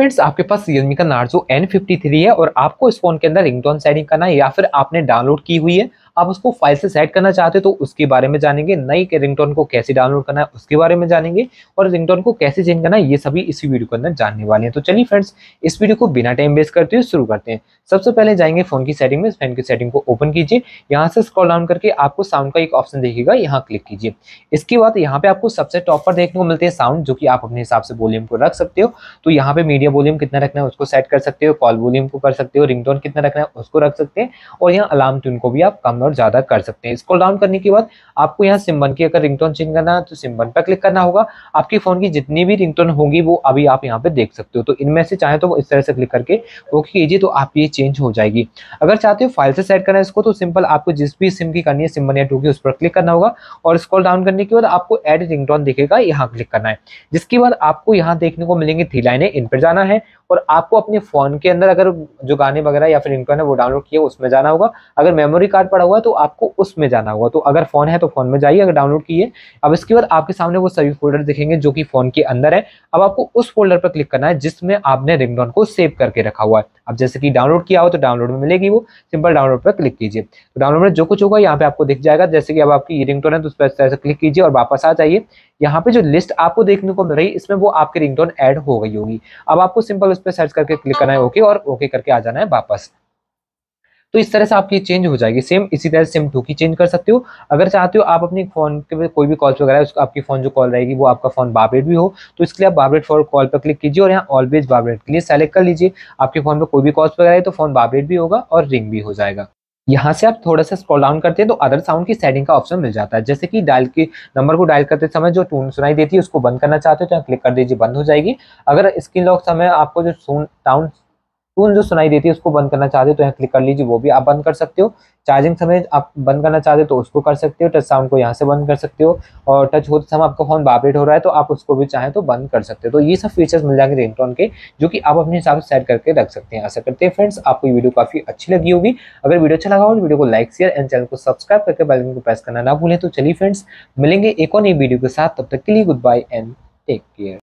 Friends आपके पास Realme का Narzo N53 है और आपको इस फोन के अंदर रिंगटोन सेटिंग करना है या फिर आपने डाउनलोड की हुई है आप उसको फाइल से सेट करना चाहते हो तो उसके बारे में जानेंगे नई रिंगटोन को कैसे डाउनलोड करना है उसके बारे में जानेंगे और रिंगटोन को कैसे चेंज करना है ये सभी इसी वीडियो के अंदर जानने वाले हैं तो चलिए फ्रेंड्स इस वीडियो को बिना टाइम वेस्ट करते हुए शुरू करते हैं सबसे पहले जाएंगे फोन की सेटिंग में फोन की सेटिंग को ओपन कीजिए यहाँ से स्क्रॉल डाउन करके आपको साउंड का एक ऑप्शन देखेगा यहाँ क्लिक कीजिए इसके बाद यहाँ पे आपको सबसे टॉप पर देखने को मिलते हैं साउंड जो कि आप अपने हिसाब से वॉल्यूम को रख सकते हो तो यहाँ पे मीडिया वॉल्यूम कितना रखना है उसको सेट कर सकते हो कॉल वॉल्यूम को कर सकते हो रिंगटोन कितना रखना है उसको रख सकते हैं और यहाँ अलार्म ट्यून को भी आप कम और और ज़्यादा कर सकते हैं इसको डाउन करने के बाद आपको यहाँ सिम्बन की अगर रिंगटोन चेंज करना है तो सिम्बन पर क्लिक करना होगा आपके फ़ोन की जितनी भी रिंगटोन होगी वो अभी आप यहाँ पे देख सकते हो तो इनमें से चाहे तो इस तरह से क्लिक करके ओके कीजिए तो आप ये चेंज हो जाएगी अगर चाहते हो फाइल से सेट करना है इसको तो सिंपल आपको जिस भी सिम की करनी है सिम वन या टू की उस पर क्लिक करना होगा और स्क्रॉल डाउन करने के बाद आपको एड रिंगटोन दिखेगा यहाँ क्लिक करना है जिसके बाद आपको यहाँ देखने को मिलेंगे थ्री लाइनें इन पर जाना है और आपको अपने फ़ोन के अंदर अगर जो गाने वगैरह या फिर रिंगटोन है वो डाउनलोड किया उसमें जाना होगा अगर मेमोरी कार्ड पड़ा हुआ होगा तो आपको उसमें जाना होगा तो अगर फ़ोन है तो फ़ोन में जाइए अगर डाउनलोड किए अब इसके बाद आपके सामने वो सभी फोल्डर दिखेंगे जो कि फ़ोन के अंदर है अब आपको उस फोल्डर पर क्लिक करना है जिसमें आपने रिंगडोन को सेव करके रखा हुआ है अब जैसे कि डाउनलोड किया हो तो डाउनलोड में मिलेगी वो सिंपल डाउनलोड पर क्लिक कीजिए तो डाउनलोड में जो कुछ होगा यहाँ पे आपको दिख जाएगा जैसे कि अब आपकी रिंगटोन है तो उस पर क्लिक कीजिए और वापस आ जाइए यहाँ पे जो लिस्ट आपको देखने को मिल रही है इसमें वो आपकी रिंगटोन ऐड हो गई होगी अब आपको सिंपल उस पर सर्च करके क्लिक करना है हाँ। ओके और ओके करके आ जाना है वापस तो इस तरह से आपकी चेंज हो जाएगी सेम इसी तरह सिम टू की चेंज कर सकते हो अगर चाहते हो आप अपनी फोन के कोई भी कॉल वगैरह उसको आपकी फोन जो कॉल रहेगी वो आपका फोन बाबरेट भी हो तो इसके लिए आप बाबरेट फॉर कॉल पर क्लिक कीजिए और यहाँ ऑलवेज बाबरेट के लिए सेलेक्ट कर लीजिए आपके फोन पर कोई भी कॉल वगैरह है तो फोन बाबरेट भी होगा और रिंग भी हो जाएगा यहाँ से आप थोड़ा सा स्क्रॉल डाउन करते हैं तो अदर साउंड की सेटिंग का ऑप्शन मिल जाता है जैसे कि डायल के नंबर को डायल करते समय जो टून सुनाई देती है उसको बंद करना चाहते हो तो यहाँ क्लिक कर दीजिए बंद हो जाएगी अगर स्क्रीन लॉक समय आपको जो सून टाउन टून जो सुनाई देती है उसको बंद करना चाहते हो तो यहाँ क्लिक कर लीजिए वो भी आप बंद कर सकते हो चार्जिंग समय आप बंद करना चाहते हो तो उसको कर सकते हो टच साउंड को यहाँ से बंद कर सकते हो और टच होते समय आपका फ़ोन वाइब्रेट हो रहा है तो आप उसको भी चाहें तो बंद कर सकते हो तो ये सब फीचर्स मिल जाएंगे रिंगटोन के जो कि आप अपने हिसाब से सेट करके रख सकते हैं ऐसा करते हैं फ्रेंड्स आपको ये वीडियो काफ़ी अच्छी लगी होगी अगर वीडियो अच्छा लगा हो तो वीडियो को लाइक शेयर एंड चैनल को सब्सक्राइब करके बेलन को प्रेस करना ना भूलें तो चलिए फ्रेंड्स मिलेंगे एक और नई वीडियो के साथ तब तक के लिए good bye and take care